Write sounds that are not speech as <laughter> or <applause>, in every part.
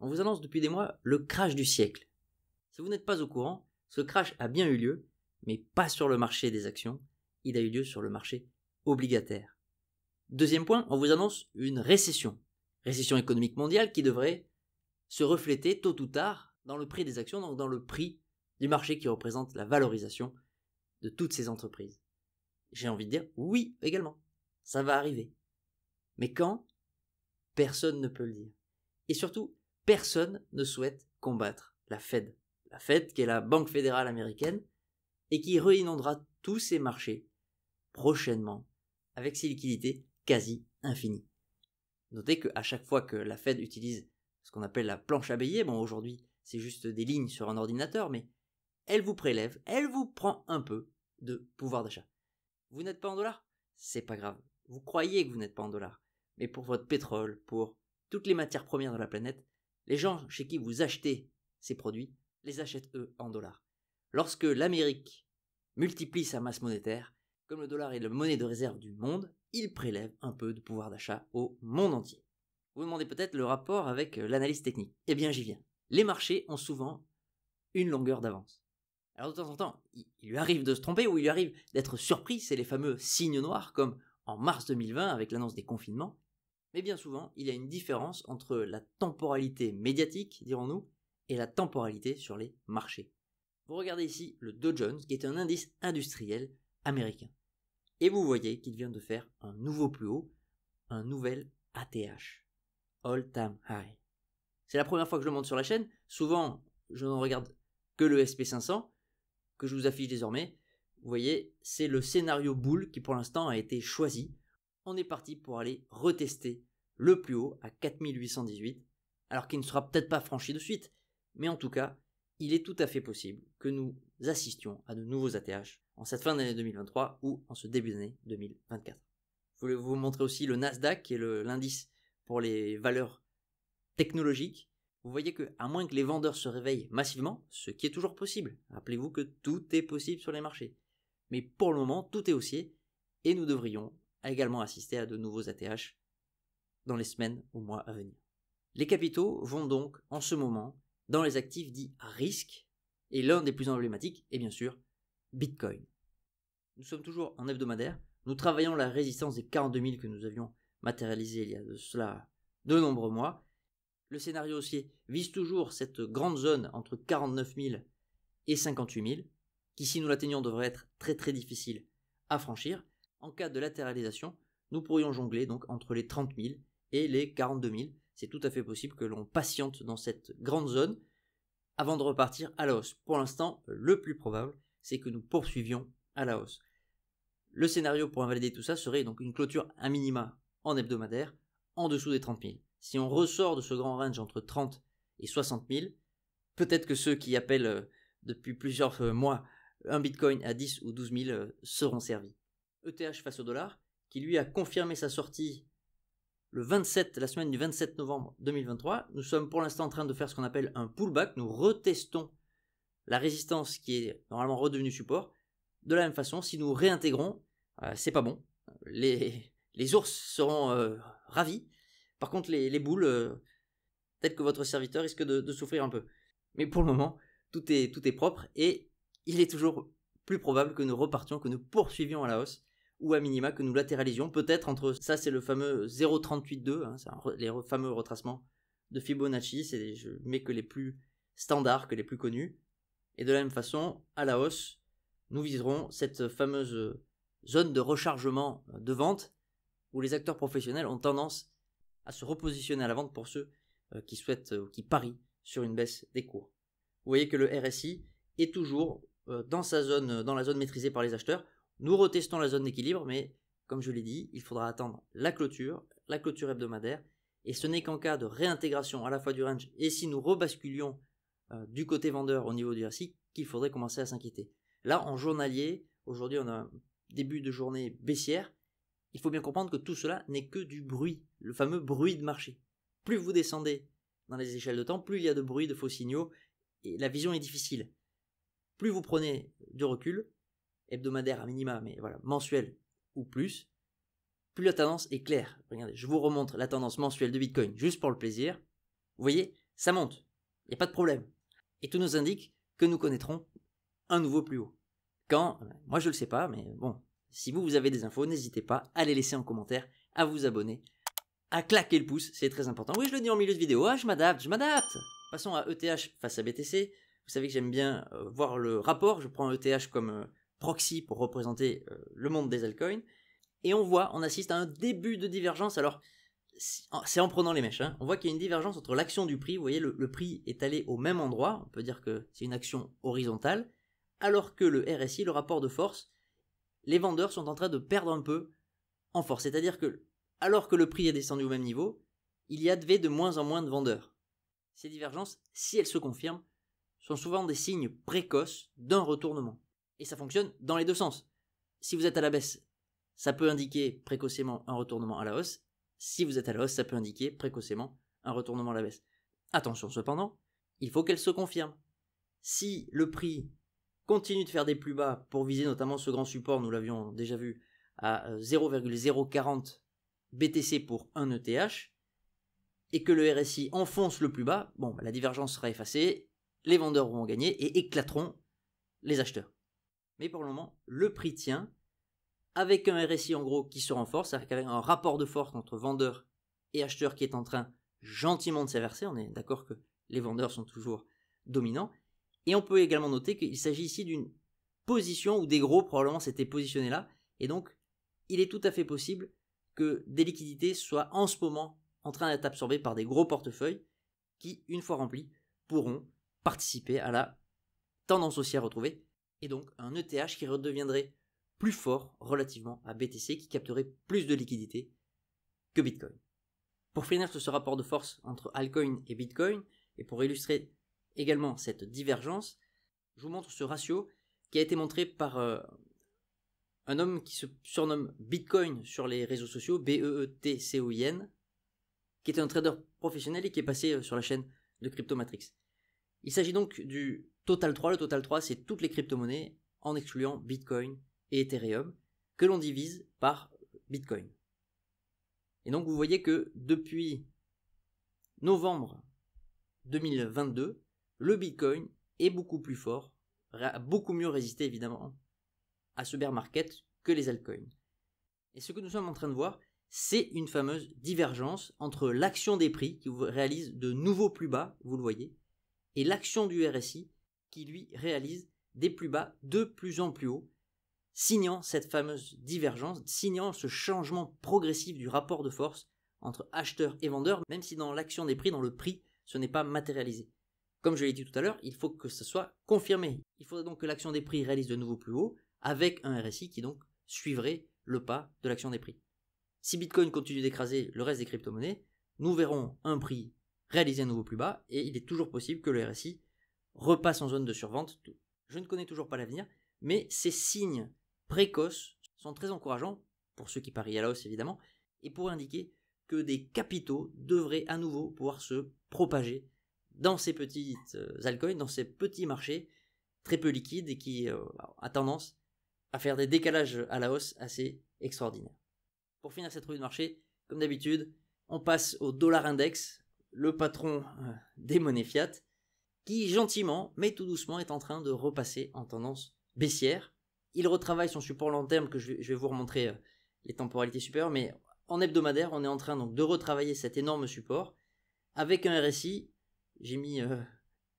on vous annonce depuis des mois le crash du siècle. Si vous n'êtes pas au courant, ce crash a bien eu lieu, mais pas sur le marché des actions, il a eu lieu sur le marché obligataire. Deuxième point, on vous annonce une récession. Récession économique mondiale qui devrait se refléter tôt ou tard dans le prix des actions, donc dans le prix du marché qui représente la valorisation de toutes ces entreprises. J'ai envie de dire oui également, ça va arriver. Mais quand Personne ne peut le dire. Et surtout, personne ne souhaite combattre la Fed. La Fed qui est la Banque fédérale américaine et qui réinondera tous ses marchés prochainement avec ses liquidités quasi infinies. Notez qu'à chaque fois que la Fed utilise ce qu'on appelle la planche à billets, bon aujourd'hui c'est juste des lignes sur un ordinateur, mais elle vous prélève, elle vous prend un peu de pouvoir d'achat. Vous n'êtes pas en dollars C'est pas grave. Vous croyez que vous n'êtes pas en dollars. Mais pour votre pétrole, pour toutes les matières premières de la planète, les gens chez qui vous achetez ces produits les achètent eux en dollars. Lorsque l'Amérique multiplie sa masse monétaire, comme le dollar est la monnaie de réserve du monde, il prélève un peu de pouvoir d'achat au monde entier. Vous demandez peut-être le rapport avec euh, l'analyse technique. Eh bien j'y viens. Les marchés ont souvent une longueur d'avance. Alors de temps en temps, il lui arrive de se tromper ou il lui arrive d'être surpris, c'est les fameux signes noirs comme en mars 2020 avec l'annonce des confinements, mais bien souvent, il y a une différence entre la temporalité médiatique, dirons-nous, et la temporalité sur les marchés. Vous regardez ici le Dow Jones, qui est un indice industriel américain. Et vous voyez qu'il vient de faire un nouveau plus haut, un nouvel ATH, All Time High. C'est la première fois que je le monte sur la chaîne. Souvent, je n'en regarde que le SP500, que je vous affiche désormais. Vous voyez, c'est le scénario bull qui pour l'instant a été choisi on est parti pour aller retester le plus haut à 4818, alors qu'il ne sera peut-être pas franchi de suite, mais en tout cas, il est tout à fait possible que nous assistions à de nouveaux ATH en cette fin d'année 2023 ou en ce début d'année 2024. Je voulais vous montrer aussi le Nasdaq, qui est l'indice pour les valeurs technologiques. Vous voyez que, à moins que les vendeurs se réveillent massivement, ce qui est toujours possible, rappelez-vous que tout est possible sur les marchés. Mais pour le moment, tout est haussier et nous devrions a également assisté à de nouveaux ATH dans les semaines ou mois à venir. Les capitaux vont donc en ce moment dans les actifs dits à risque, et l'un des plus emblématiques est bien sûr Bitcoin. Nous sommes toujours en hebdomadaire, nous travaillons la résistance des 42 000 que nous avions matérialisé il y a de cela de nombreux mois. Le scénario haussier vise toujours cette grande zone entre 49 000 et 58 000, qui si nous l'atteignons devrait être très très difficile à franchir, en cas de latéralisation, nous pourrions jongler donc entre les 30 000 et les 42 000. C'est tout à fait possible que l'on patiente dans cette grande zone avant de repartir à la hausse. Pour l'instant, le plus probable, c'est que nous poursuivions à la hausse. Le scénario pour invalider tout ça serait donc une clôture à minima en hebdomadaire en dessous des 30 000. Si on ressort de ce grand range entre 30 et 60 000, peut-être que ceux qui appellent euh, depuis plusieurs euh, mois un bitcoin à 10 ou 12 000 euh, seront servis. ETH face au dollar, qui lui a confirmé sa sortie le 27, la semaine du 27 novembre 2023. Nous sommes pour l'instant en train de faire ce qu'on appelle un pullback. Nous retestons la résistance qui est normalement redevenue support. De la même façon, si nous réintégrons, euh, c'est pas bon. Les, ours seront euh, ravis. Par contre, les, boules, euh, peut-être que votre serviteur risque de, souffrir un peu. Mais pour le moment, tout est, tout est propre et il est toujours plus probable que nous repartions, que nous poursuivions à la hausse ou à minima que nous latéralisions, peut-être entre ça c'est le fameux 0,38,2, hein, les fameux retracements de Fibonacci, c'est je mets que les plus standards, que les plus connus, et de la même façon, à la hausse, nous viserons cette fameuse zone de rechargement de vente où les acteurs professionnels ont tendance à se repositionner à la vente pour ceux euh, qui souhaitent euh, ou qui parient sur une baisse des cours. Vous voyez que le RSI est toujours euh, dans sa zone, dans la zone maîtrisée par les acheteurs, nous retestons la zone d'équilibre, mais comme je l'ai dit, il faudra attendre la clôture, la clôture hebdomadaire, et ce n'est qu'en cas de réintégration à la fois du range et si nous rebasculions euh, du côté vendeur au niveau du RSI qu'il faudrait commencer à s'inquiéter. Là, en journalier, aujourd'hui on a un début de journée baissière, il faut bien comprendre que tout cela n'est que du bruit, le fameux bruit de marché. Plus vous descendez dans les échelles de temps, plus il y a de bruit, de faux signaux, et la vision est difficile. Plus vous prenez de recul, hebdomadaire à minima, mais voilà, mensuel ou plus, plus la tendance est claire. Regardez, je vous remontre la tendance mensuelle de Bitcoin juste pour le plaisir. Vous voyez, ça monte. Il n'y a pas de problème. Et tout nous indique que nous connaîtrons un nouveau plus haut. Quand euh, Moi, je ne le sais pas, mais bon, si vous, vous avez des infos, n'hésitez pas à les laisser en commentaire, à vous abonner, à claquer le pouce, c'est très important. Oui, je le dis en milieu de vidéo, ah, je m'adapte, je m'adapte. Passons à ETH face à BTC. Vous savez que j'aime bien euh, voir le rapport, je prends ETH comme... Euh, proxy pour représenter euh, le monde des altcoins. Et on voit, on assiste à un début de divergence. Alors, c'est en prenant les mèches. Hein. On voit qu'il y a une divergence entre l'action du prix. Vous voyez, le, prix est allé au même endroit. On peut dire que c'est une action horizontale. Alors que le RSI, le rapport de force, les vendeurs sont en train de perdre un peu en force. C'est-à-dire que, alors que le prix est descendu au même niveau, il y avait de moins en moins de vendeurs. Ces divergences, si elles se confirment, sont souvent des signes précoces d'un retournement. Et ça fonctionne dans les deux sens. Si vous êtes à la baisse, ça peut indiquer précocement un retournement à la hausse. Si vous êtes à la hausse, ça peut indiquer précocement un retournement à la baisse. Attention cependant, il faut qu'elle se confirme. Si le prix continue de faire des plus bas pour viser notamment ce grand support, nous l'avions déjà vu, à 0,040 euh, BTC pour un ETH, et que le RSI enfonce le plus bas, bon, bah, la divergence sera effacée, les vendeurs auront gagné et éclateront les acheteurs. Mais pour le moment, le prix tient, avec un RSI en gros qui se renforce, avec un rapport de force entre vendeur et acheteurs qui est en train gentiment de s'inverser. On est d'accord que les vendeurs sont toujours dominants. Et on peut également noter qu'il s'agit ici d'une position où des gros probablement s'étaient positionnés là. Et donc, il est tout à fait possible que des liquidités soient en ce moment en train d'être absorbées par des gros portefeuilles qui, une fois remplis, pourront participer à la tendance haussière retrouvée et donc un ETH qui redeviendrait plus fort relativement à BTC qui capterait plus de liquidités que Bitcoin. Pour finir sur ce rapport de force entre altcoin et Bitcoin, et pour illustrer également cette divergence, je vous montre ce ratio qui a été montré par euh, un homme qui se surnomme Bitcoin sur les réseaux sociaux, B-E-E-T-C-O-I-N, qui est un trader professionnel et qui est passé euh, sur la chaîne de Crypto Matrix. Il s'agit donc du Total 3, le Total 3, c'est toutes les crypto-monnaies en excluant Bitcoin et Ethereum que l'on divise par Bitcoin. Et donc vous voyez que depuis novembre 2022, le Bitcoin est beaucoup plus fort, beaucoup mieux résisté évidemment à ce bear market que les altcoins. Et ce que nous sommes en train de voir, c'est une fameuse divergence entre l'action des prix qui réalise de nouveaux plus bas, vous le voyez, et l'action du RSI qui lui réalise des plus bas de plus en plus haut, signant cette fameuse divergence, signant ce changement progressif du rapport de force entre acheteurs et vendeur, même si dans l'action des prix, dans le prix, ce n'est pas matérialisé. Comme je l'ai dit tout à l'heure, il faut que ce soit confirmé. Il faudrait donc que l'action des prix réalise de nouveau plus haut, avec un RSI qui donc suivrait le pas de l'action des prix. Si Bitcoin continue d'écraser le reste des crypto-monnaies, nous verrons un prix réaliser de nouveau plus bas, et il est toujours possible que le RSI repasse en zone de survente. Je ne connais toujours pas l'avenir, mais ces signes précoces sont très encourageants, pour ceux qui parient à la hausse évidemment, et pour indiquer que des capitaux devraient à nouveau pouvoir se propager dans ces petites euh, altcoins, dans ces petits marchés très peu liquides et qui ont euh, a tendance à faire des décalages à la hausse assez extraordinaires. Pour finir cette revue de marché, comme d'habitude, on passe au dollar index, le patron euh, des monnaies fiat, qui gentiment, mais tout doucement, est en train de repasser en tendance baissière. Il retravaille son support long terme, que je vais vous remontrer euh, les temporalités supérieures, mais en hebdomadaire, on est en train donc de retravailler cet énorme support avec un RSI. J'ai mis euh,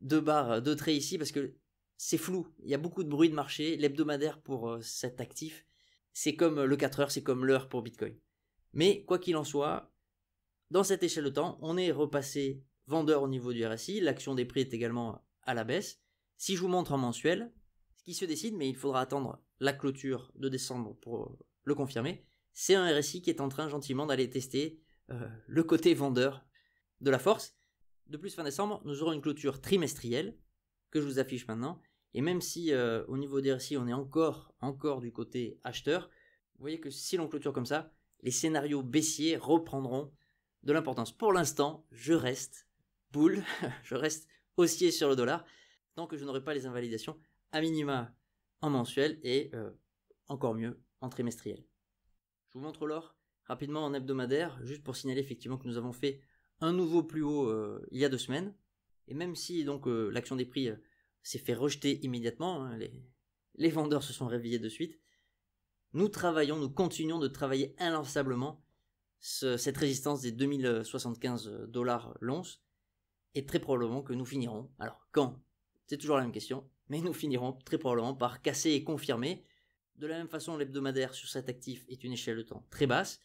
deux barres, euh, deux traits ici parce que c'est flou. Il y a beaucoup de bruit de marché. L'hebdomadaire pour cet actif, c'est comme le 4 heures, c'est comme l'heure pour Bitcoin. Mais quoi qu'il en soit, dans cette échelle de temps, on est repassé vendeur au niveau du RSI, l'action des prix est également à la baisse. Si je vous montre en mensuel, ce qui se décide, mais il faudra attendre la clôture de décembre pour euh, le confirmer, c'est un RSI qui est en train gentiment d'aller tester euh, le côté vendeur de la force. De plus, fin décembre, nous aurons une clôture trimestrielle que je vous affiche maintenant. Et même si euh, au niveau des RSI, on est encore, encore du côté acheteur, vous voyez que si l'on clôture comme ça, les scénarios baissiers reprendront de l'importance. Pour l'instant, je reste boule, <laughs> je reste haussier sur le dollar, tant que je n'aurai pas les invalidations à minima en mensuel et euh, encore mieux en trimestriel. Je vous montre l'or rapidement en hebdomadaire, juste pour signaler effectivement que nous avons fait un nouveau plus haut euh, il y a deux semaines. Et même si donc euh, l'action des prix s'est fait rejeter immédiatement, hein, les, les vendeurs se sont réveillés de suite, nous travaillons, nous continuons de travailler inlassablement cette résistance des 2075 dollars l'once et très probablement que nous finirons, alors quand C'est toujours la même question, mais nous finirons très probablement par casser et confirmer. De la même façon, l'hebdomadaire sur cet actif est une échelle de temps très basse,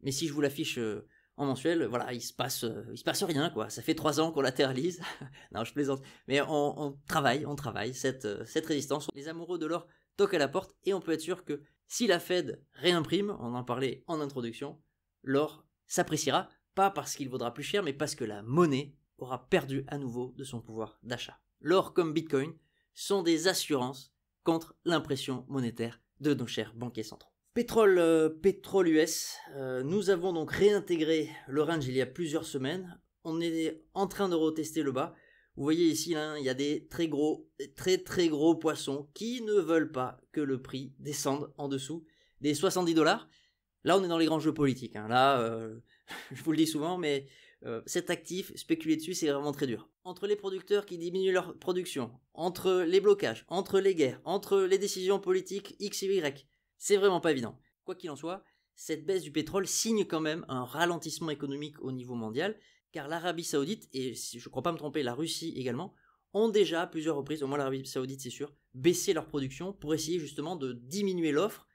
mais si je vous l'affiche euh, en mensuel, voilà, il se passe, euh, il se passe rien, quoi. Ça fait trois ans qu'on latéralise. <laughs> non, je plaisante. Mais on, on, travaille, on travaille cette, euh, cette résistance. Les amoureux de l'or toquent à la porte et on peut être sûr que si la Fed réimprime, on en parlait en introduction, l'or s'appréciera, pas parce qu'il vaudra plus cher, mais parce que la monnaie aura perdu à nouveau de son pouvoir d'achat. L'or comme Bitcoin sont des assurances contre l'impression monétaire de nos chers banquiers centraux. Pétrole, euh, pétrole US, euh, nous avons donc réintégré le range il y a plusieurs semaines. On est en train de retester le bas. Vous voyez ici, hein, il y a des très gros, très très gros poissons qui ne veulent pas que le prix descende en dessous des 70 dollars. Là, on est dans les grands jeux politiques. Hein. Là, euh, <laughs> je vous le dis souvent, mais euh, cet actif, spéculer dessus, c'est vraiment très dur. Entre les producteurs qui diminuent leur production, entre les blocages, entre les guerres, entre les décisions politiques X et Y, c'est vraiment pas évident. Quoi qu'il en soit, cette baisse du pétrole signe quand même un ralentissement économique au niveau mondial, car l'Arabie Saoudite, et je ne crois pas me tromper, la Russie également, ont déjà à plusieurs reprises, au moins l'Arabie Saoudite c'est sûr, baissé leur production pour essayer justement de diminuer l'offre,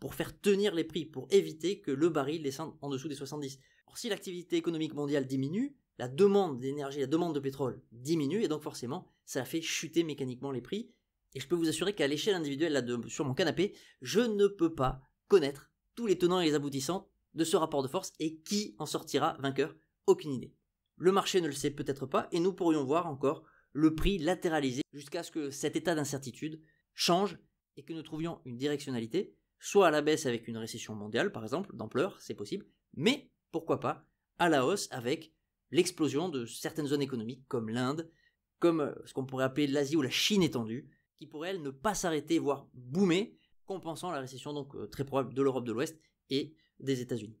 pour faire tenir les prix, pour éviter que le baril descende en dessous des 70 si l'activité économique mondiale diminue, la demande d'énergie, la demande de pétrole diminue, et donc forcément, ça fait chuter mécaniquement les prix. Et je peux vous assurer qu'à l'échelle individuelle, là, sur mon canapé, je ne peux pas connaître tous les tenants et les aboutissants de ce rapport de force et qui en sortira vainqueur. Aucune idée. Le marché ne le sait peut-être pas, et nous pourrions voir encore le prix latéralisé jusqu'à ce que cet état d'incertitude change et que nous trouvions une directionnalité, soit à la baisse avec une récession mondiale, par exemple, d'ampleur, c'est possible, mais pourquoi pas, à la hausse avec l'explosion de certaines zones économiques comme l'Inde, comme euh, ce qu'on pourrait appeler l'Asie ou la Chine étendue, qui pourraient elles ne pas s'arrêter, voire boomer, compensant la récession donc euh, très probable de l'Europe de l'Ouest et des États-Unis.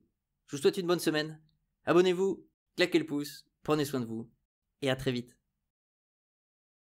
Je vous souhaite une bonne semaine. Abonnez-vous, claquez le pouce, prenez soin de vous, et à très vite.